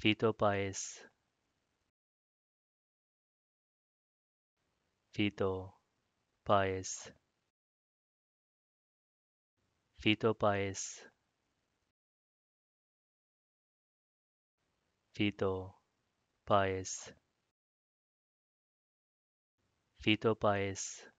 Fito Paez. Fito Paez. Fito Paez. Fito Paez. Fito Paez.